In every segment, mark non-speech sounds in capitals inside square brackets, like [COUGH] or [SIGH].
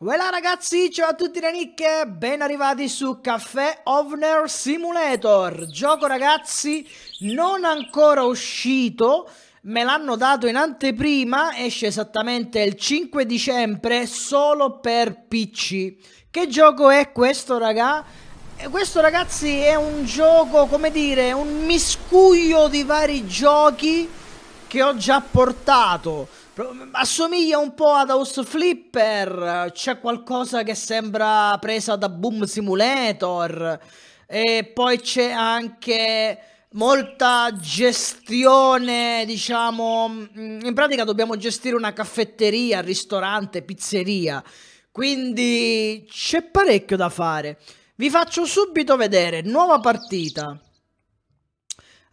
Voilà ragazzi, ciao a tutti da Nick, ben arrivati su Caffè Ovner Simulator, gioco ragazzi non ancora uscito, me l'hanno dato in anteprima, esce esattamente il 5 dicembre solo per PC. Che gioco è questo raga? Eh, questo ragazzi è un gioco, come dire, un miscuglio di vari giochi che ho già portato Assomiglia un po' ad House Flipper, c'è qualcosa che sembra presa da Boom Simulator e poi c'è anche molta gestione, diciamo, mm, in pratica dobbiamo gestire una caffetteria, ristorante, pizzeria, quindi c'è parecchio da fare. Vi faccio subito vedere, nuova partita.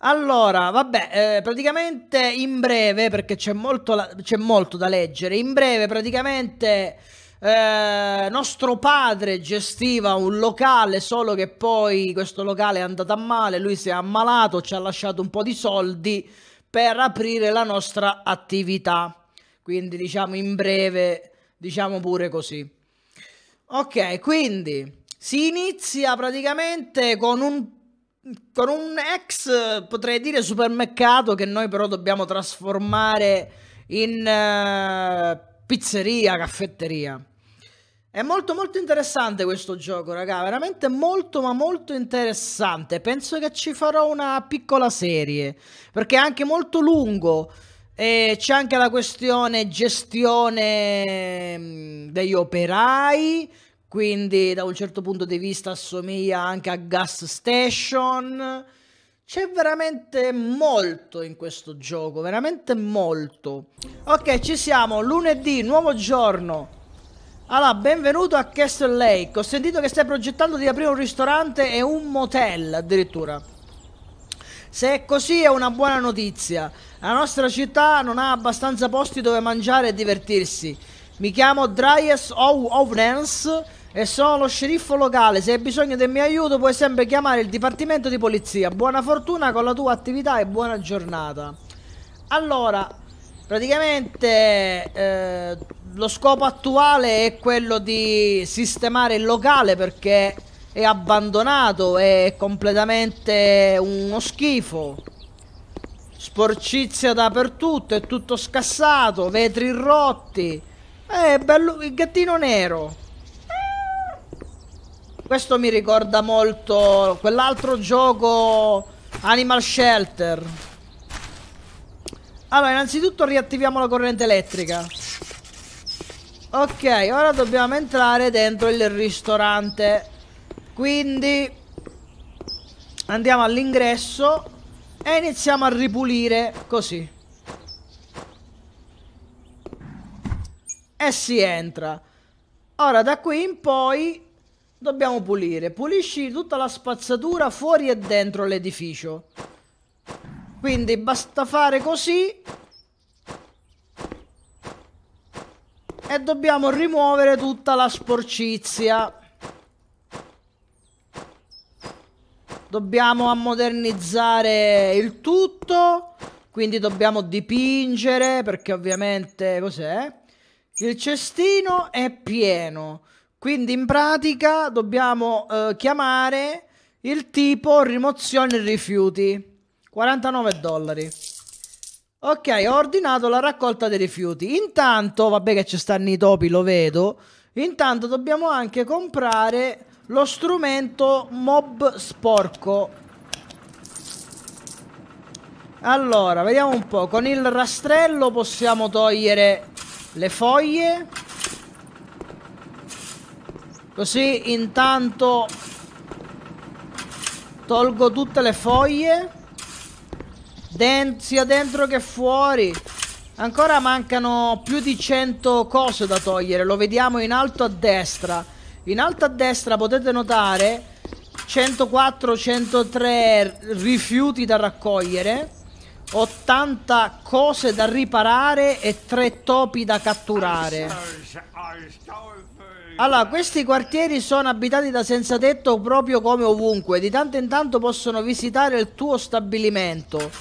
Allora, vabbè, eh, praticamente in breve, perché c'è molto, molto, da leggere, in breve praticamente eh, nostro padre gestiva un locale, solo che poi questo locale è andato a male, lui si è ammalato, ci ha lasciato un po' di soldi per aprire la nostra attività. Quindi diciamo in breve, diciamo pure così. Ok, quindi si inizia praticamente con un con un ex, potrei dire, supermercato che noi però dobbiamo trasformare in uh, pizzeria, caffetteria. È molto molto interessante questo gioco, raga, veramente molto ma molto interessante. Penso che ci farò una piccola serie, perché è anche molto lungo e c'è anche la questione gestione mm, degli operai, quindi da un certo punto di vista assomiglia anche a Gas Station. C'è veramente molto in questo gioco, veramente molto. Ok, ci siamo, lunedì, nuovo giorno. Allora, benvenuto a Castle Lake. Ho sentito che stai progettando di aprire un ristorante e un motel addirittura. Se è così è una buona notizia. La nostra città non ha abbastanza posti dove mangiare e divertirsi. Mi chiamo Dryes Ovnens e sono lo sceriffo locale. Se hai bisogno del mio aiuto puoi sempre chiamare il dipartimento di polizia. Buona fortuna con la tua attività e buona giornata. Allora, praticamente eh, lo scopo attuale è quello di sistemare il locale perché è abbandonato, è completamente uno schifo. Sporcizia dappertutto, è tutto scassato, vetri rotti. Eh, bello, il gattino nero. Questo mi ricorda molto quell'altro gioco Animal Shelter. Allora, innanzitutto riattiviamo la corrente elettrica. Ok, ora dobbiamo entrare dentro il ristorante. Quindi andiamo all'ingresso e iniziamo a ripulire così. e si entra. Ora da qui in poi dobbiamo pulire. Pulisci tutta la spazzatura fuori e dentro l'edificio. Quindi basta fare così e dobbiamo rimuovere tutta la sporcizia. Dobbiamo ammodernizzare il tutto, quindi dobbiamo dipingere perché ovviamente cos'è? Il cestino è pieno, quindi in pratica dobbiamo eh, chiamare il tipo rimozione rifiuti. 49 dollari. Ok, ho ordinato la raccolta dei rifiuti. Intanto, vabbè che ci stanno i topi, lo vedo. Intanto dobbiamo anche comprare lo strumento mob sporco. Allora, vediamo un po'. Con il rastrello possiamo togliere le foglie così intanto tolgo tutte le foglie Den sia dentro che fuori ancora mancano più di 100 cose da togliere lo vediamo in alto a destra in alto a destra potete notare 104 103 rifiuti da raccogliere 80 cose da riparare e 3 topi da catturare. Allora, questi quartieri sono abitati da senza tetto proprio come ovunque. Di tanto in tanto possono visitare il tuo stabilimento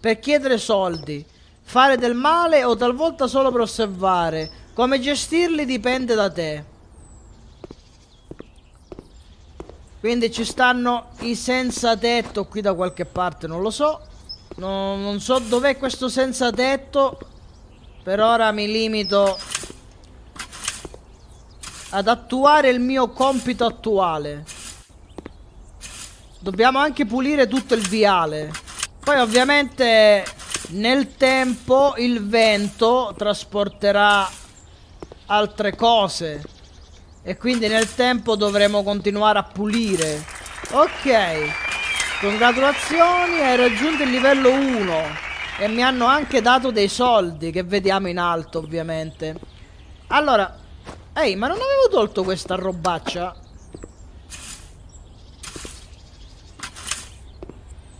per chiedere soldi, fare del male o talvolta solo per osservare. Come gestirli dipende da te. Quindi ci stanno i senza tetto qui da qualche parte, non lo so. No, non so dov'è questo senza tetto. Per ora mi limito ad attuare il mio compito attuale. Dobbiamo anche pulire tutto il viale. Poi ovviamente nel tempo il vento trasporterà altre cose. E quindi nel tempo dovremo continuare a pulire. Ok. Congratulazioni, hai raggiunto il livello 1 e mi hanno anche dato dei soldi che vediamo in alto ovviamente. Allora, ehi, ma non avevo tolto questa robaccia?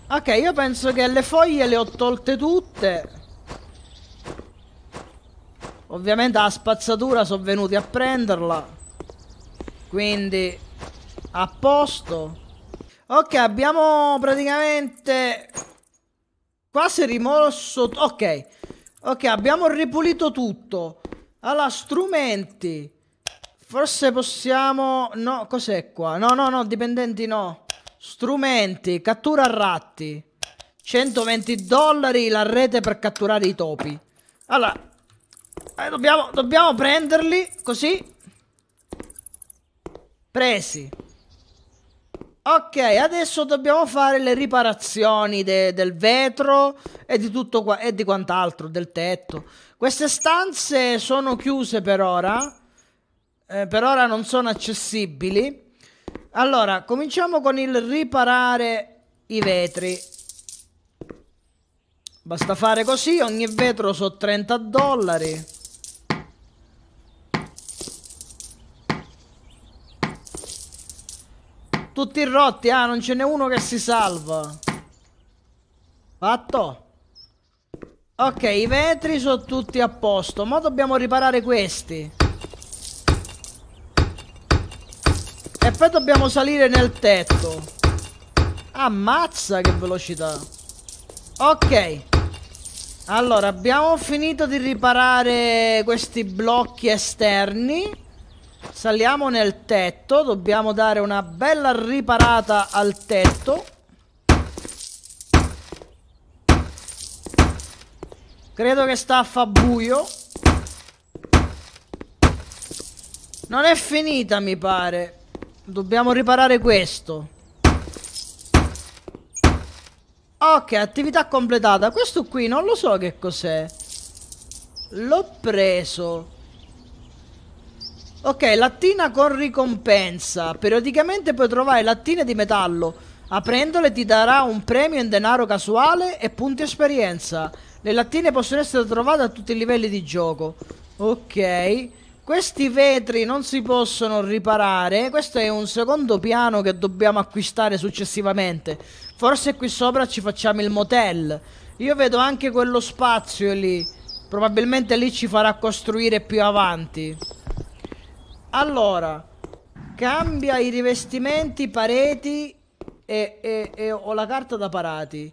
Ok, io penso che le foglie le ho tolte tutte. Ovviamente a spazzatura sono venuti a prenderla. Quindi, a posto. Ok, abbiamo praticamente... quasi rimosso... Ok. Ok, abbiamo ripulito tutto. Allora, strumenti. Forse possiamo... No, cos'è qua? No, no, no, dipendenti no. Strumenti, cattura ratti. 120 dollari la rete per catturare i topi. Allora, eh, dobbiamo, dobbiamo prenderli così. Presi. Ok, adesso dobbiamo fare le riparazioni de del vetro e di tutto qua e di quant'altro, del tetto. Queste stanze sono chiuse per ora. Eh, per ora non sono accessibili. Allora, cominciamo con il riparare i vetri. Basta fare così, ogni vetro so 30 dollari. Tutti rotti, ah, non ce n'è uno che si salva. Fatto. Ok, i vetri sono tutti a posto. Ma dobbiamo riparare questi. E poi dobbiamo salire nel tetto. Ammazza che velocità. Ok. Allora, abbiamo finito di riparare questi blocchi esterni. Saliamo nel tetto, dobbiamo dare una bella riparata al tetto. Credo che sta a fa buio. Non è finita, mi pare. Dobbiamo riparare questo. Ok, attività completata. Questo qui non lo so che cos'è. L'ho preso. Ok, lattina con ricompensa. Periodicamente puoi trovare lattine di metallo. Aprendole ti darà un premio in denaro casuale e punti esperienza. Le lattine possono essere trovate a tutti i livelli di gioco. Ok. Questi vetri non si possono riparare. Questo è un secondo piano che dobbiamo acquistare successivamente. Forse qui sopra ci facciamo il motel. Io vedo anche quello spazio lì. Probabilmente lì ci farà costruire più avanti. Allora, cambia i rivestimenti, pareti e, e, e ho la carta da parati.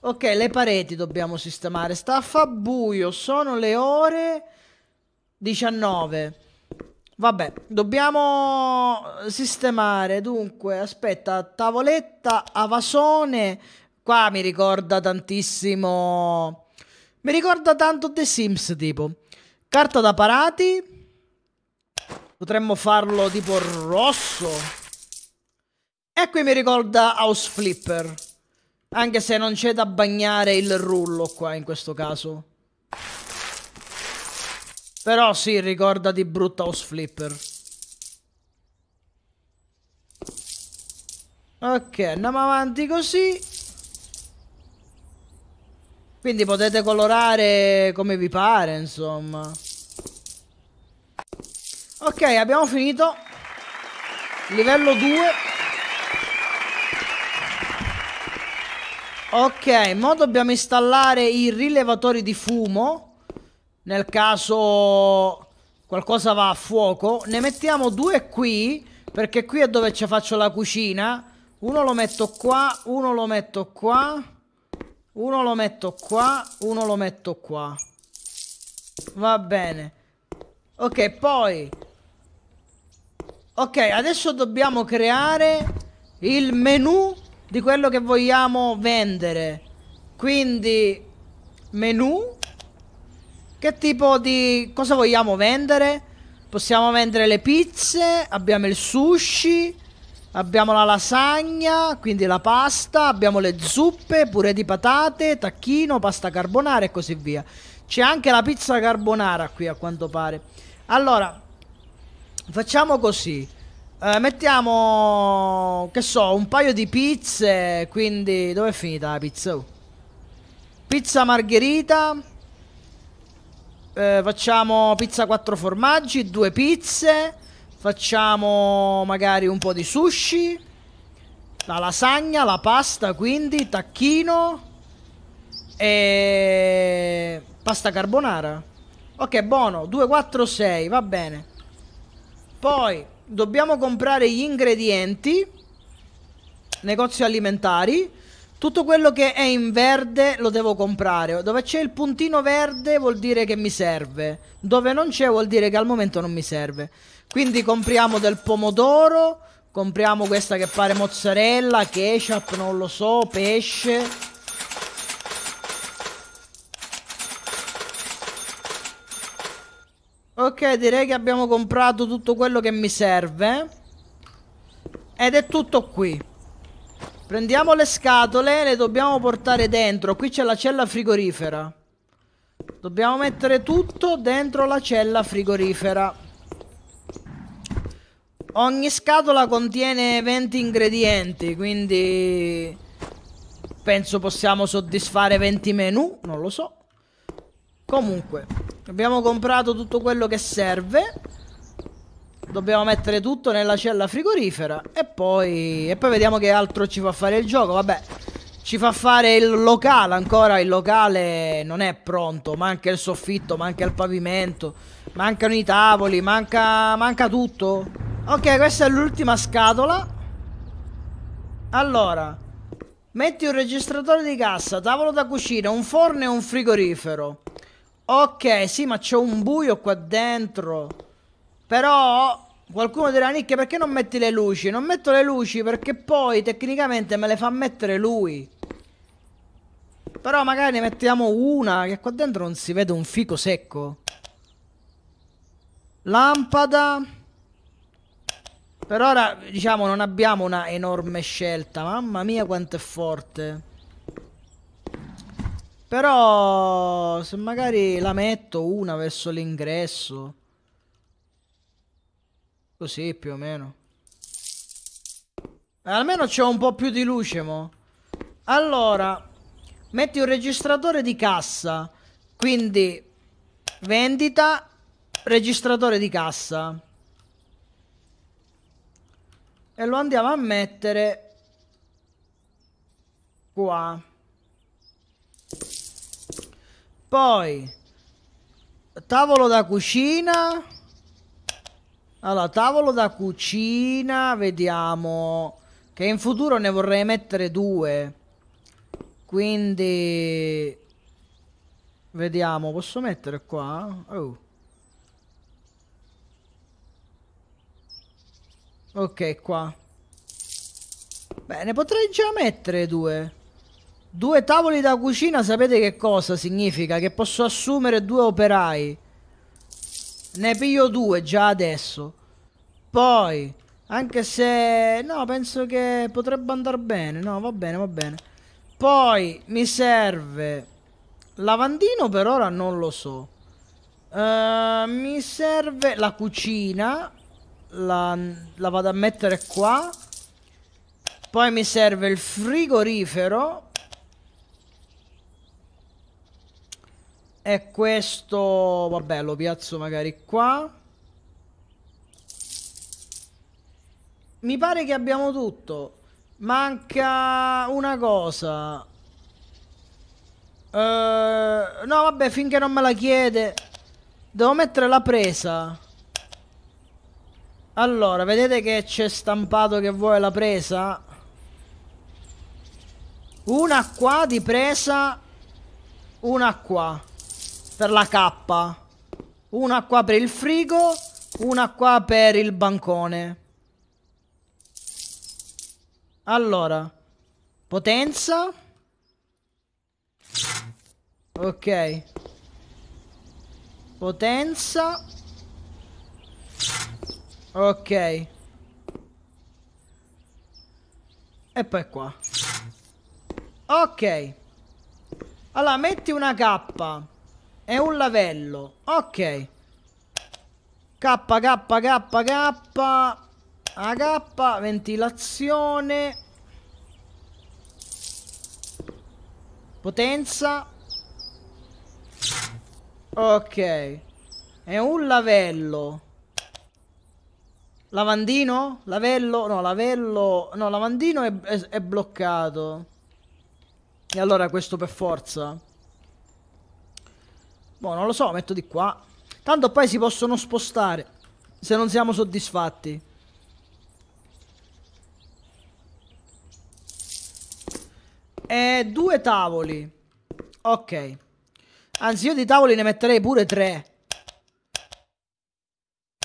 Ok, le pareti dobbiamo sistemare. Sta a fa buio, sono le ore 19. Vabbè, dobbiamo sistemare. Dunque, aspetta, tavoletta a vasone. Qua mi ricorda tantissimo... Mi ricorda tanto The Sims, tipo. Carta da parati. Potremmo farlo tipo rosso. E qui mi ricorda House Flipper. Anche se non c'è da bagnare il rullo qua in questo caso. Però si sì, ricorda di brutto House Flipper. Ok, andiamo avanti così. Quindi potete colorare come vi pare, insomma. Ok, abbiamo finito. Livello 2. Ok, ora dobbiamo installare i rilevatori di fumo. Nel caso qualcosa va a fuoco. Ne mettiamo due qui, perché qui è dove ci faccio la cucina. Uno lo metto qua, uno lo metto qua. Uno lo metto qua, uno lo metto qua. Va bene. Ok, poi Ok, adesso dobbiamo creare il menu di quello che vogliamo vendere. Quindi, menu. Che tipo di... cosa vogliamo vendere? Possiamo vendere le pizze, abbiamo il sushi, abbiamo la lasagna, quindi la pasta, abbiamo le zuppe, pure di patate, tacchino, pasta carbonara e così via. C'è anche la pizza carbonara qui a quanto pare. Allora, Facciamo così. Eh, mettiamo, che so, un paio di pizze, quindi... Dove è finita la pizza? Oh. Pizza margherita. Eh, facciamo pizza 4 formaggi, due pizze. Facciamo magari un po' di sushi. La lasagna, la pasta, quindi, tacchino. E... Pasta carbonara. Ok, buono. 2, 4, 6, va bene. Poi dobbiamo comprare gli ingredienti, negozi alimentari. Tutto quello che è in verde lo devo comprare. Dove c'è il puntino verde vuol dire che mi serve. Dove non c'è vuol dire che al momento non mi serve. Quindi compriamo del pomodoro. Compriamo questa che pare mozzarella, ketchup, non lo so, pesce. Ok, direi che abbiamo comprato tutto quello che mi serve. Ed è tutto qui. Prendiamo le scatole, le dobbiamo portare dentro. Qui c'è la cella frigorifera. Dobbiamo mettere tutto dentro la cella frigorifera. Ogni scatola contiene 20 ingredienti, quindi penso possiamo soddisfare 20 menu, non lo so. Comunque, abbiamo comprato tutto quello che serve. Dobbiamo mettere tutto nella cella frigorifera e poi, e poi vediamo che altro ci fa fare il gioco. Vabbè, ci fa fare il locale ancora. Il locale non è pronto. Manca il soffitto, manca il pavimento, mancano i tavoli, manca, manca tutto. Ok, questa è l'ultima scatola. Allora, metti un registratore di cassa, tavolo da cucina, un forno e un frigorifero. Ok, sì, ma c'è un buio qua dentro. Però qualcuno dirà, Nick, perché non metti le luci? Non metto le luci perché poi tecnicamente me le fa mettere lui. Però magari ne mettiamo una, che qua dentro non si vede un fico secco. Lampada. Per ora, diciamo, non abbiamo una enorme scelta. Mamma mia quanto è forte. Però se magari la metto una verso l'ingresso. Così più o meno. Eh, almeno c'è un po' più di luce, mo. Allora, metti un registratore di cassa. Quindi, vendita, registratore di cassa. E lo andiamo a mettere qua. Poi, tavolo da cucina. Allora, tavolo da cucina, vediamo. Che in futuro ne vorrei mettere due. Quindi... Vediamo, posso mettere qua? Oh. Ok, qua. Beh, ne potrei già mettere due. Due tavoli da cucina sapete che cosa significa? Che posso assumere due operai. Ne piglio due già adesso. Poi, anche se... No, penso che potrebbe andare bene. No, va bene, va bene. Poi mi serve... Lavandino per ora non lo so. Uh, mi serve la cucina. La, la vado a mettere qua. Poi mi serve il frigorifero. E questo, vabbè, lo piazzo magari qua. Mi pare che abbiamo tutto. Manca una cosa. Uh, no, vabbè, finché non me la chiede. Devo mettere la presa. Allora, vedete che c'è stampato che vuole la presa? Una qua di presa. Una qua per la K. Una qua per il frigo, una qua per il bancone. Allora, potenza. Ok. Potenza. Ok. E poi qua. Ok. Allora, metti una cappa. È un lavello. Ok. K, K, K, K. AK, ventilazione. Potenza. Ok. È un lavello. Lavandino? Lavello? No, lavello... No, lavandino è, è, è bloccato. E allora questo per forza. Boh, non lo so, metto di qua. Tanto poi si possono spostare se non siamo soddisfatti. E eh, due tavoli. Ok. Anzi, io di tavoli ne metterei pure tre.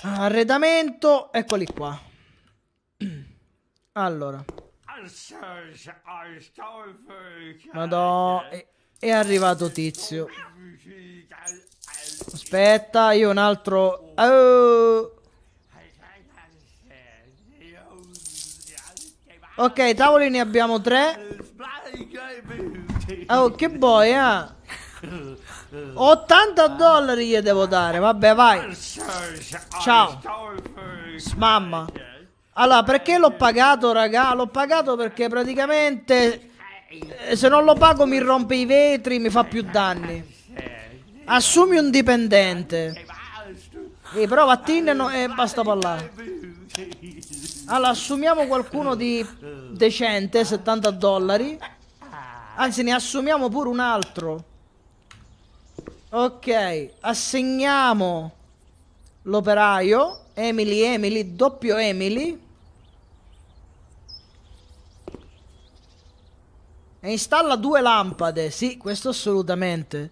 Arredamento, eccoli qua. [CLEARS THROAT] Allora. Madonna, eh, è arrivato tizio. Aspetta, io un altro... Oh. Ok, tavoli ne abbiamo tre. Oh, che boia! Eh? 80 dollari gli devo dare, vabbè vai. Ciao. Mamma. Allora, perché l'ho pagato, raga? L'ho pagato perché praticamente eh, se non lo pago mi rompe i vetri, mi fa più danni. Assumi un dipendente. E prova a Tin no, e eh, basta parlare. Allora, assumiamo qualcuno di decente, 70 dollari. Anzi, ne assumiamo pure un altro. Ok, assegniamo l'operaio. Emily, Emily, doppio Emily. E installa due lampade. Sì, questo assolutamente.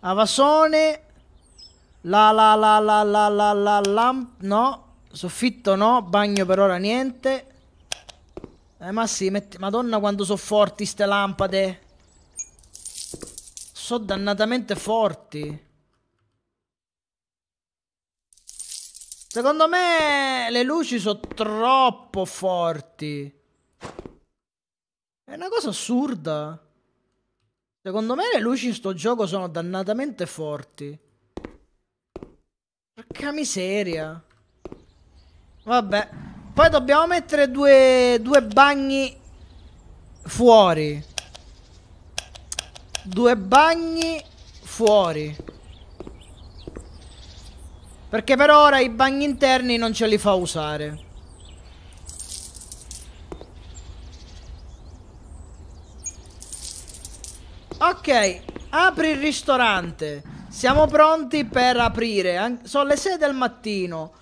Avasone. La la la la la la la lamp... No. Soffitto no. Bagno per ora niente. Eh ma sì, metti... Madonna quanto sono forti ste lampade. Sono dannatamente forti. Secondo me le luci sono troppo forti. È una cosa assurda. Secondo me le luci in sto gioco sono dannatamente forti. Porca miseria. Vabbè. Poi dobbiamo mettere due, due bagni fuori. Due bagni fuori. Perché per ora i bagni interni non ce li fa usare. Ok, apri il ristorante. Siamo pronti per aprire. Sono le 6 del mattino.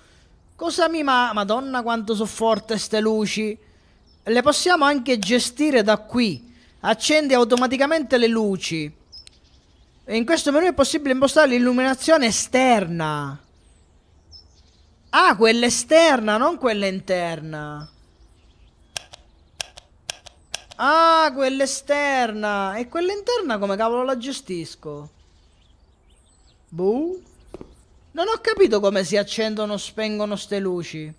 Cosa mi ma... Madonna quanto sono forte ste luci. Le possiamo anche gestire da qui. Accendi automaticamente le luci. E in questo menu è possibile impostare l'illuminazione esterna. Ah, quella esterna, non quella interna. Ah, quella esterna. E quella interna come cavolo la gestisco? Boh. Non ho capito come si accendono o spengono ste luci.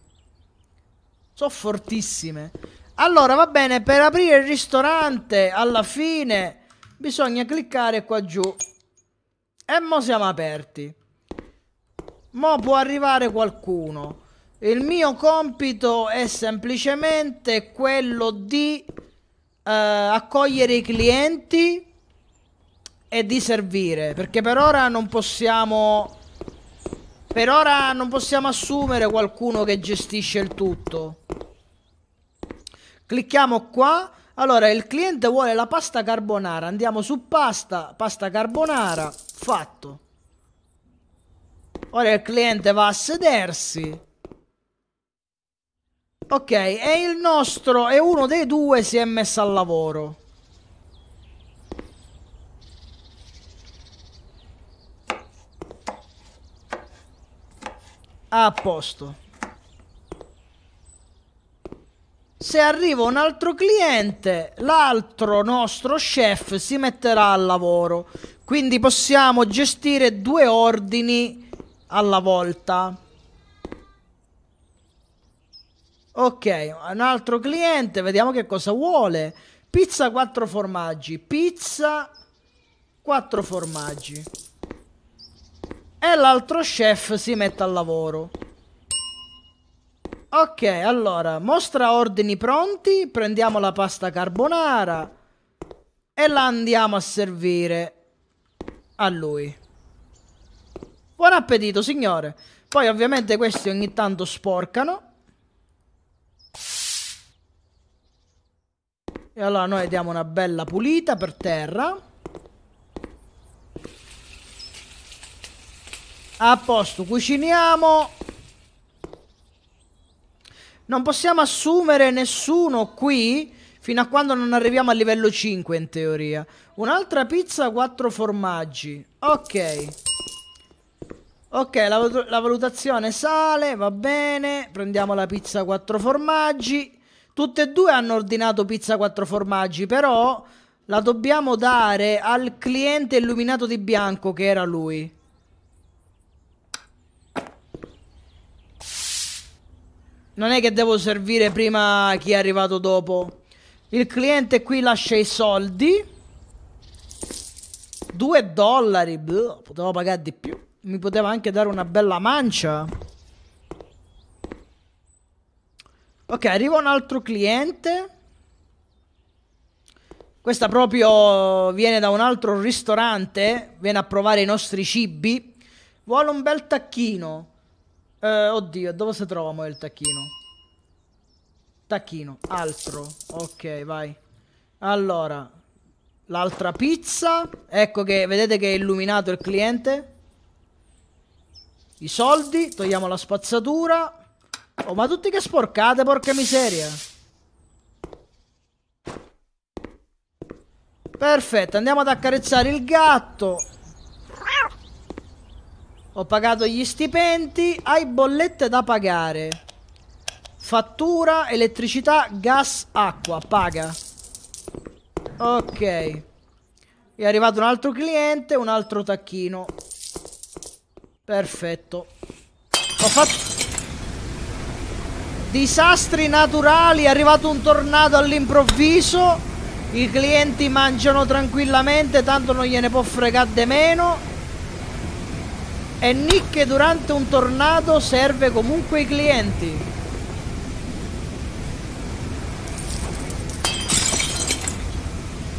Sono fortissime. Allora, va bene, per aprire il ristorante, alla fine, bisogna cliccare qua giù. E mo siamo aperti. Mo può arrivare qualcuno. Il mio compito è semplicemente quello di eh, accogliere i clienti e di servire. Perché per ora non possiamo... Per ora non possiamo assumere qualcuno che gestisce il tutto. Clicchiamo qua. Allora, il cliente vuole la pasta carbonara. Andiamo su pasta, pasta carbonara, fatto. Ora il cliente va a sedersi. Ok, e il nostro, e uno dei due si è messo al lavoro. A posto. Se arriva un altro cliente, l'altro nostro chef si metterà al lavoro. Quindi possiamo gestire due ordini alla volta. Ok, un altro cliente, vediamo che cosa vuole. Pizza quattro formaggi, pizza quattro formaggi. E l'altro chef si mette al lavoro. Ok, allora, mostra ordini pronti, prendiamo la pasta carbonara e la andiamo a servire a lui. Buon appetito, signore. Poi ovviamente questi ogni tanto sporcano. E allora noi diamo una bella pulita per terra. A posto, cuciniamo. Non possiamo assumere nessuno qui fino a quando non arriviamo al livello 5 in teoria. Un'altra pizza, 4 formaggi. Ok. Ok, la, la valutazione sale, va bene. Prendiamo la pizza, 4 formaggi. Tutte e due hanno ordinato pizza quattro formaggi, però la dobbiamo dare al cliente illuminato di bianco che era lui. Non è che devo servire prima chi è arrivato dopo. Il cliente qui lascia i soldi. 2 dollari, Bluh, potevo pagare di più. Mi poteva anche dare una bella mancia. Ok, arriva un altro cliente. Questa proprio viene da un altro ristorante, viene a provare i nostri cibi. Vuole un bel tacchino. Eh, oddio, dove si trova mo il tacchino? Tacchino, altro. Ok, vai. Allora, l'altra pizza. Ecco che vedete che è illuminato il cliente. I soldi, togliamo la spazzatura. Oh, ma tutti che sporcate, porca miseria. Perfetto, andiamo ad accarezzare il gatto. Ho pagato gli stipendi, hai bollette da pagare. Fattura, elettricità, gas, acqua, paga. Ok. È arrivato un altro cliente, un altro tacchino. Perfetto. Ho fatto... Disastri naturali, è arrivato un tornado all'improvviso, i clienti mangiano tranquillamente, tanto non gliene può fregare di meno. E Nick durante un tornado serve comunque i clienti.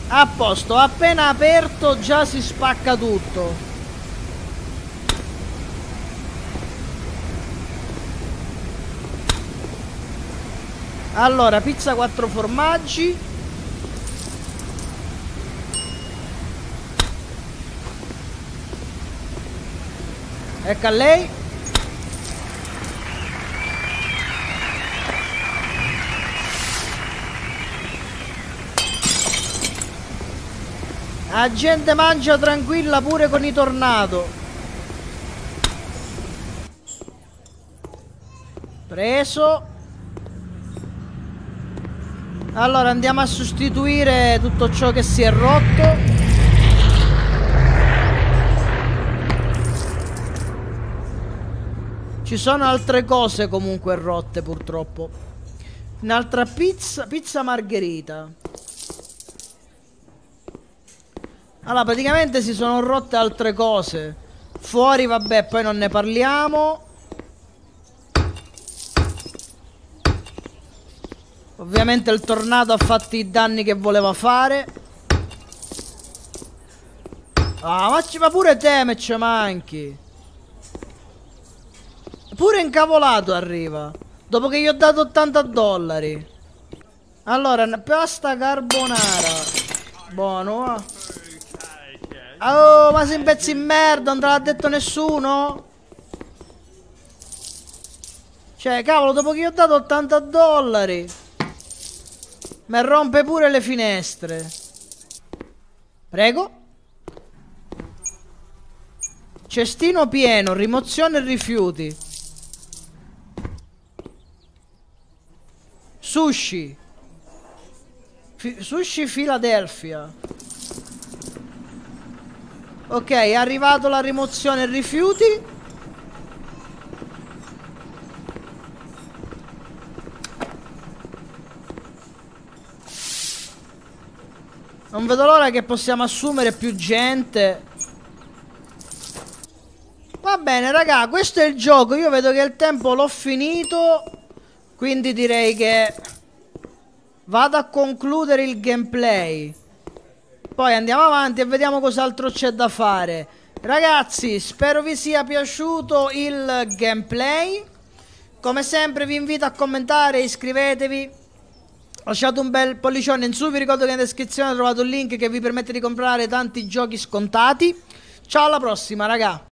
A posto, appena aperto già si spacca tutto. Allora, pizza quattro formaggi. Ecco a lei. La gente mangia tranquilla pure con i tornado. Preso. Allora andiamo a sostituire tutto ciò che si è rotto Ci sono altre cose comunque rotte purtroppo Un'altra pizza Pizza margherita Allora praticamente si sono rotte altre cose Fuori vabbè poi non ne parliamo Ovviamente il tornado ha fatto i danni che voleva fare. Ah, ma ci va pure te, me ci manchi. Pure incavolato arriva. Dopo che gli ho dato 80 dollari. Allora, pasta carbonara. Buono. Oh, ma sei un pezzo di merda, non te l'ha detto nessuno? Cioè, cavolo, dopo che gli ho dato 80 dollari. Ma rompe pure le finestre. Prego. Cestino pieno, rimozione rifiuti. Sushi. F sushi Philadelphia. Ok, è arrivato la rimozione rifiuti. Non vedo l'ora che possiamo assumere più gente. Va bene, raga, questo è il gioco. Io vedo che il tempo l'ho finito. Quindi direi che vado a concludere il gameplay. Poi andiamo avanti e vediamo cos'altro c'è da fare. Ragazzi, spero vi sia piaciuto il gameplay. Come sempre vi invito a commentare, iscrivetevi Lasciate un bel pollicione in su, vi ricordo che in descrizione trovate un link che vi permette di comprare tanti giochi scontati. Ciao alla prossima, raga!